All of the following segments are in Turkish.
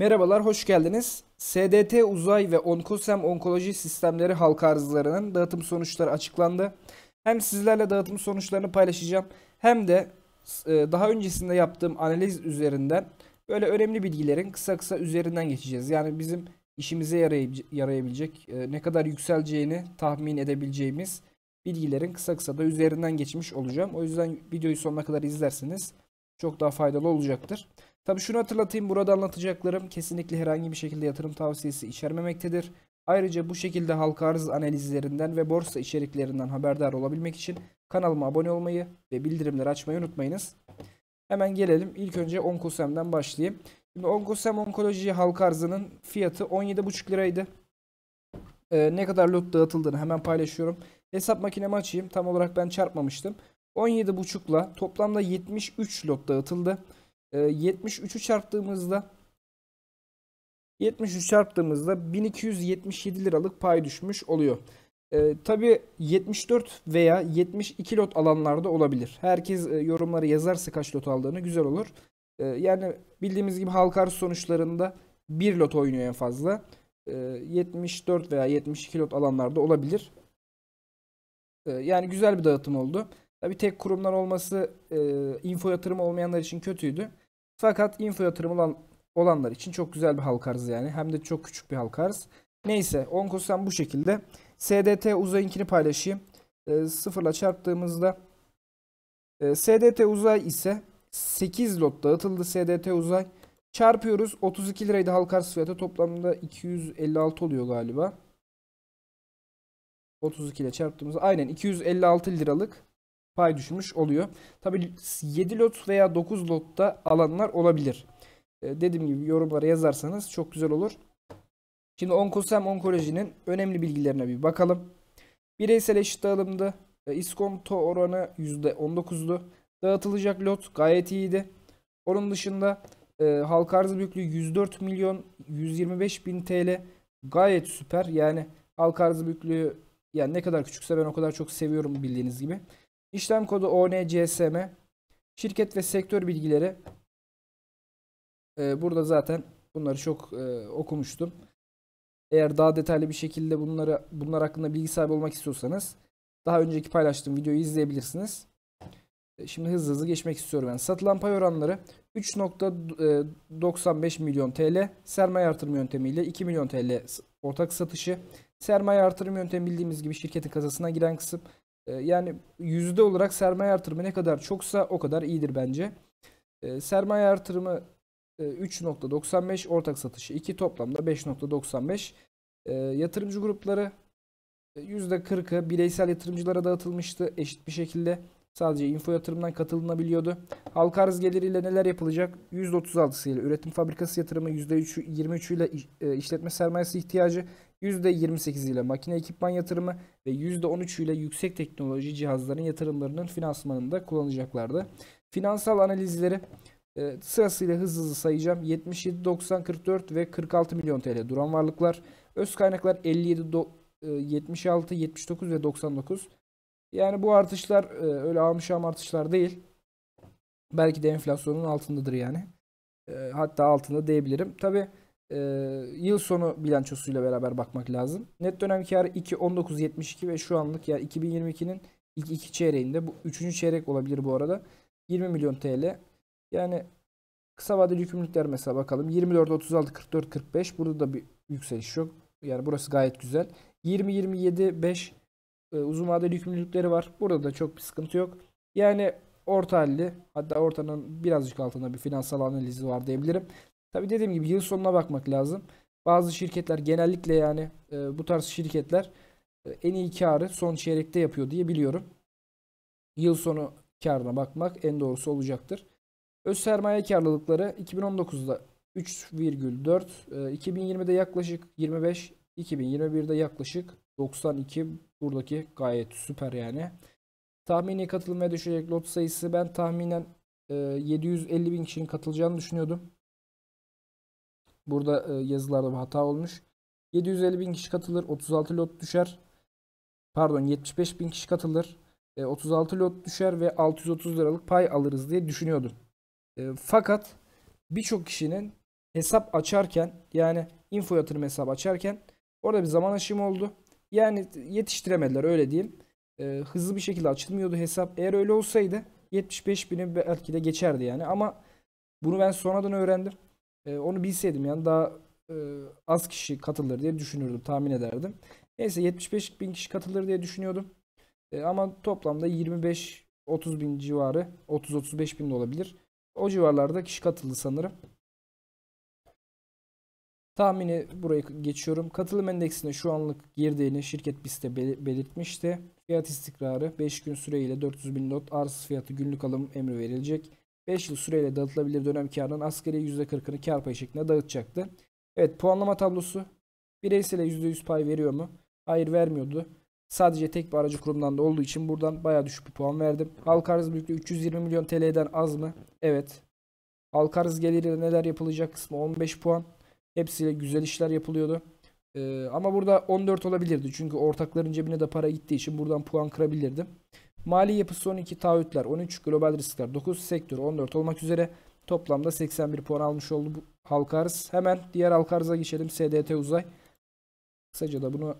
Merhabalar, hoş geldiniz. SDT Uzay ve Onkosem Onkoloji Sistemleri halka arzlarının dağıtım sonuçları açıklandı. Hem sizlerle dağıtım sonuçlarını paylaşacağım hem de e, daha öncesinde yaptığım analiz üzerinden böyle önemli bilgilerin kısa kısa üzerinden geçeceğiz. Yani bizim işimize yarayabilecek, e, ne kadar yükseleceğini tahmin edebileceğimiz bilgilerin kısa kısa da üzerinden geçmiş olacağım. O yüzden videoyu sonuna kadar izlerseniz çok daha faydalı olacaktır. Tabii şunu hatırlatayım burada anlatacaklarım kesinlikle herhangi bir şekilde yatırım tavsiyesi içermemektedir. Ayrıca bu şekilde halka arz analizlerinden ve borsa içeriklerinden haberdar olabilmek için kanalıma abone olmayı ve bildirimleri açmayı unutmayınız. Hemen gelelim ilk önce Onkosem'den başlayayım. Şimdi Onkosem Onkoloji halka arzının fiyatı 17,5 liraydı. Ee, ne kadar lot dağıtıldığını hemen paylaşıyorum. Hesap makinemi açayım tam olarak ben çarpmamıştım. 17,5 ile toplamda 73 lot dağıtıldı e, ee, 73'ü çarptığımızda 73 çarptığımızda 1277 liralık pay düşmüş oluyor. E, tabii 74 veya 72 lot alanlarda olabilir. Herkes e, yorumları yazarsa kaç lot aldığını güzel olur. E, yani bildiğimiz gibi halkar sonuçlarında 1 lot oynuyor en fazla. E, 74 veya 72 lot alanlarda olabilir. E, yani güzel bir dağıtım oldu. Tabi tek kurumlar olması e, info yatırımı olmayanlar için kötüydü. Fakat info yatırımı olan, olanlar için çok güzel bir halk arzı yani. Hem de çok küçük bir halk arz. Neyse Onkos'tan bu şekilde. SDT uzayinkini paylaşayım. E, sıfırla çarptığımızda e, SDT uzay ise 8 lot dağıtıldı SDT uzay. Çarpıyoruz 32 liraydı halk arz fiyatı toplamda 256 oluyor galiba. 32 ile çarptığımızda aynen 256 liralık pay düşmüş oluyor. Tabi 7 lot veya 9 lotta alanlar olabilir. E, dediğim gibi yorumlara yazarsanız çok güzel olur. Şimdi Onkosem Onkoloji'nin önemli bilgilerine bir bakalım. Bireysel eşit dağılımdı. E, ee, iskonto oranı %19'du. Dağıtılacak lot gayet iyiydi. Onun dışında e, halka arz büyüklüğü 104 milyon 125 bin TL gayet süper. Yani halka arz büyüklüğü yani ne kadar küçükse ben o kadar çok seviyorum bildiğiniz gibi. İşlem kodu ONCSM. Şirket ve sektör bilgileri. Ee, burada zaten bunları çok e, okumuştum. Eğer daha detaylı bir şekilde bunları, bunlar hakkında bilgi sahibi olmak istiyorsanız daha önceki paylaştığım videoyu izleyebilirsiniz. Ee, şimdi hızlı hızlı geçmek istiyorum. Yani satılan pay oranları 3.95 milyon TL sermaye artırımı yöntemiyle 2 milyon TL ortak satışı. Sermaye artırım yöntemi bildiğimiz gibi şirketin kasasına giren kısım. Ee, yani yüzde olarak sermaye artırımı ne kadar çoksa o kadar iyidir bence. Ee, sermaye artırımı 3.95, e, ortak satışı 2, toplamda 5.95. Ee, yatırımcı grupları e, yüzde %40'ı bireysel yatırımcılara dağıtılmıştı eşit bir şekilde. Sadece info yatırımdan katılınabiliyordu. Halka arz geliriyle neler yapılacak? %36'sı ile üretim fabrikası yatırımı, %23'ü ile e, işletme sermayesi ihtiyacı, %28 ile makine ekipman yatırımı ve %13 ile yüksek teknoloji cihazların yatırımlarının finansmanında kullanacaklardı. Finansal analizleri e, sırasıyla hızlı hızlı sayacağım. 77, 90, 44 ve 46 milyon TL duran varlıklar. Öz kaynaklar 57, do, e, 76, 79 ve 99. Yani bu artışlar e, öyle almışam artışlar değil. Belki de enflasyonun altındadır yani. E, hatta altında diyebilirim. Tabii e, yıl sonu bilançosuyla beraber bakmak lazım. Net dönem karı 2 19.72 ve şu anlık yani 2022'nin ilk iki çeyreğinde bu üçüncü çeyrek olabilir bu arada 20 milyon TL. Yani kısa vadeli yükümlülükler mesela bakalım 24 36 44 45 burada da bir yükseliş yok. Yani burası gayet güzel. 20 27 5 e, uzun vadeli yükümlülükleri var. Burada da çok bir sıkıntı yok. Yani orta halli hatta ortanın birazcık altında bir finansal analizi var diyebilirim. Tabi dediğim gibi yıl sonuna bakmak lazım. Bazı şirketler genellikle yani e, bu tarz şirketler e, en iyi karı son çeyrekte yapıyor diye biliyorum. Yıl sonu karına bakmak en doğrusu olacaktır. Öz sermaye karlılıkları 2019'da 3,4, e, 2020'de yaklaşık 25, 2021'de yaklaşık 92 buradaki gayet süper yani. Tahmini katılmaya düşecek lot sayısı ben tahminen e, 750 bin kişinin katılacağını düşünüyordum. Burada e, yazılarda bir hata olmuş. 750 bin kişi katılır. 36 lot düşer. Pardon 75 bin kişi katılır. 36 e, lot düşer ve 630 liralık pay alırız diye düşünüyordum. E, fakat birçok kişinin hesap açarken yani info yatırım hesap açarken orada bir zaman aşımı oldu. Yani yetiştiremediler öyle diyeyim. Hızlı bir şekilde açılmıyordu hesap. Eğer öyle olsaydı 75 bini belki de geçerdi yani ama bunu ben sonradan öğrendim. E, onu bilseydim yani daha e, az kişi katılır diye düşünürdüm, tahmin ederdim. Neyse 75 bin kişi katılır diye düşünüyordum. E, ama toplamda 25-30 bin civarı, 30-35 bin de olabilir. O civarlarda kişi katıldı sanırım. Tahmini buraya geçiyorum. Katılım endeksine şu anlık girdiğini şirket BIS'te belirtmişti. Fiyat istikrarı 5 gün süreyle 400 bin lot arz fiyatı günlük alım emri verilecek. 5 yıl süreyle dağıtılabilir dönem karının asgari %40'ını kar payı şeklinde dağıtacaktı. Evet puanlama tablosu bireysele %100 pay veriyor mu? Hayır vermiyordu. Sadece tek bir aracı kurumdan da olduğu için buradan baya düşük bir puan verdim. Halka arz büyüklüğü 320 milyon TL'den az mı? Evet. Halka arz geliriyle neler yapılacak kısmı 15 puan. Hepsiyle güzel işler yapılıyordu. Ee, ama burada 14 olabilirdi. Çünkü ortakların cebine de para gittiği için buradan puan kırabilirdim. Mali yapısı 12 taahhütler, 13 global riskler, 9 sektör, 14 olmak üzere toplamda 81 puan almış oldu bu halka arz. Hemen diğer halka arıza geçelim. SDT Uzay. Kısaca da bunu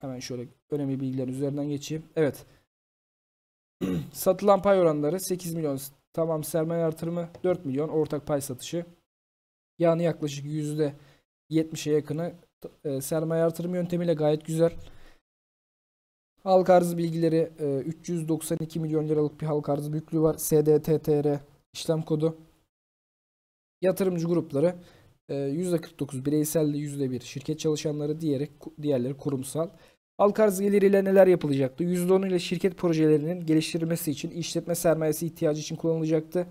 hemen şöyle önemli bilgiler üzerinden geçeyim. Evet. Satılan pay oranları 8 milyon tamam sermaye artırımı 4 milyon ortak pay satışı. Yani yaklaşık %70'e yakını e, sermaye artırımı yöntemiyle gayet güzel. Halk arzı bilgileri 392 e, milyon liralık bir halk arzı büyüklüğü var. SDTTR işlem kodu. Yatırımcı grupları %49 e, bireysel de %1 şirket çalışanları diyerek diğerleri kurumsal. Halk arz geliriyle neler yapılacaktı? %10 ile şirket projelerinin geliştirilmesi için işletme sermayesi ihtiyacı için kullanılacaktı.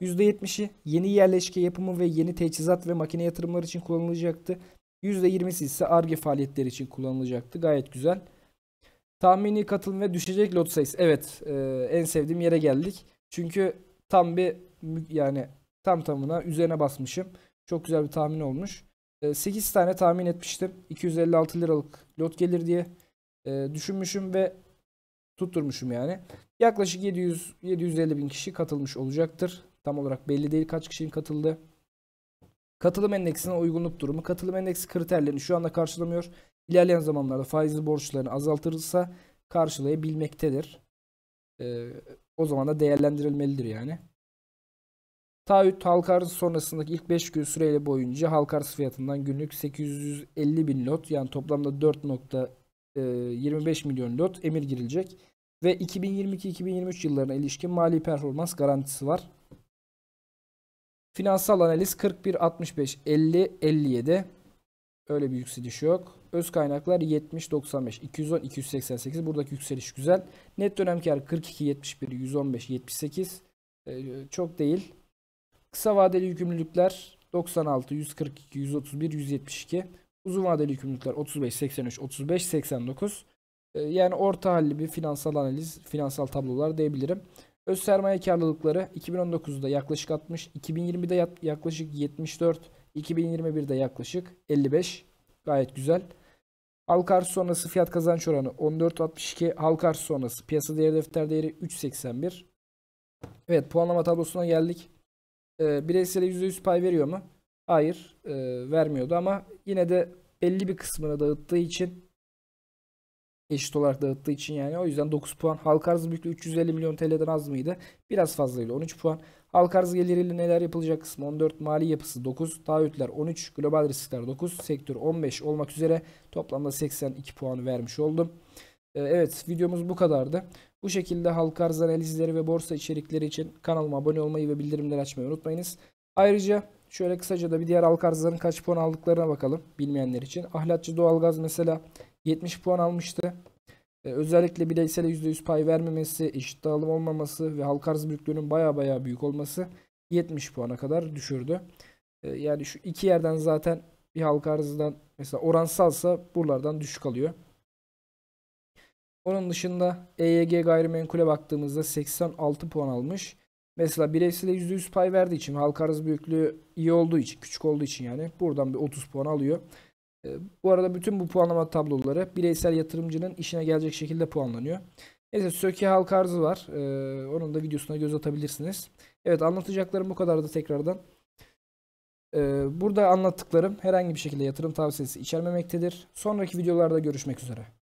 %70'i yeni yerleşke yapımı ve yeni teçhizat ve makine yatırımları için kullanılacaktı. %20'si ise ARGE faaliyetleri için kullanılacaktı. Gayet güzel. Tahmini katılım ve düşecek lot sayısı. Evet e, en sevdiğim yere geldik. Çünkü tam bir yani tam tamına üzerine basmışım. Çok güzel bir tahmin olmuş. E, 8 tane tahmin etmiştim. 256 liralık lot gelir diye e, düşünmüşüm ve tutturmuşum yani. Yaklaşık 700 750 bin kişi katılmış olacaktır. Tam olarak belli değil kaç kişinin katıldı. Katılım endeksine uygunluk durumu. Katılım endeksi kriterlerini şu anda karşılamıyor. İlerleyen zamanlarda faizli borçlarını azaltırsa karşılayabilmektedir. Ee, o zaman da değerlendirilmelidir yani. Taahhüt halka arz sonrasındaki ilk 5 gün süreyle boyunca halka arz fiyatından günlük 850 bin lot yani toplamda 4.25 e, milyon lot emir girilecek. Ve 2022-2023 yıllarına ilişkin mali performans garantisi var. Finansal analiz 41-65-50-57 Öyle bir yükseliş yok. Öz kaynaklar 70, 95, 210, 288. Buradaki yükseliş güzel. Net dönem kar 42, 71, 115, 78. Ee, çok değil. Kısa vadeli yükümlülükler 96, 142, 131, 172. Uzun vadeli yükümlülükler 35, 83, 35, 89. Ee, yani orta halli bir finansal analiz, finansal tablolar diyebilirim. Öz sermaye karlılıkları 2019'da yaklaşık 60, 2020'de yaklaşık 74, 2021'de yaklaşık 55. Gayet güzel. Halk arz sonrası fiyat kazanç oranı 14.62. Halk arz sonrası piyasa değeri defter değeri 3.81. Evet puanlama tablosuna geldik. E, ee, bireysel %100 pay veriyor mu? Hayır e, vermiyordu ama yine de belli bir kısmını dağıttığı için eşit olarak dağıttığı için yani. O yüzden 9 puan. Halk arzı büyüklüğü 350 milyon TL'den az mıydı? Biraz fazlaydı. 13 puan. Halk arzı geliriyle neler yapılacak kısmı 14 mali yapısı 9, taahhütler 13, global riskler 9, sektör 15 olmak üzere toplamda 82 puan vermiş oldum. Ee, evet videomuz bu kadardı. Bu şekilde halk arz analizleri ve borsa içerikleri için kanalıma abone olmayı ve bildirimleri açmayı unutmayınız. Ayrıca şöyle kısaca da bir diğer halk arzların kaç puan aldıklarına bakalım bilmeyenler için. Ahlatçı doğalgaz mesela 70 puan almıştı. Ee, özellikle bireysel %100 pay vermemesi, eşit dağılım olmaması ve halka arz büyüklüğünün baya baya büyük olması 70 puana kadar düşürdü. Ee, yani şu iki yerden zaten bir halka arzından mesela oransalsa buralardan düşük alıyor. Onun dışında EYG gayrimenkule baktığımızda 86 puan almış. Mesela bireysel %100 pay verdiği için halka arz büyüklüğü iyi olduğu için küçük olduğu için yani buradan bir 30 puan alıyor. Ee, bu arada bütün bu puanlama tabloları bireysel yatırımcının işine gelecek şekilde puanlanıyor. Neyse Söke halk arzı var. Ee, onun da videosuna göz atabilirsiniz. Evet anlatacaklarım bu kadardı tekrardan. Ee, burada anlattıklarım herhangi bir şekilde yatırım tavsiyesi içermemektedir. Sonraki videolarda görüşmek üzere.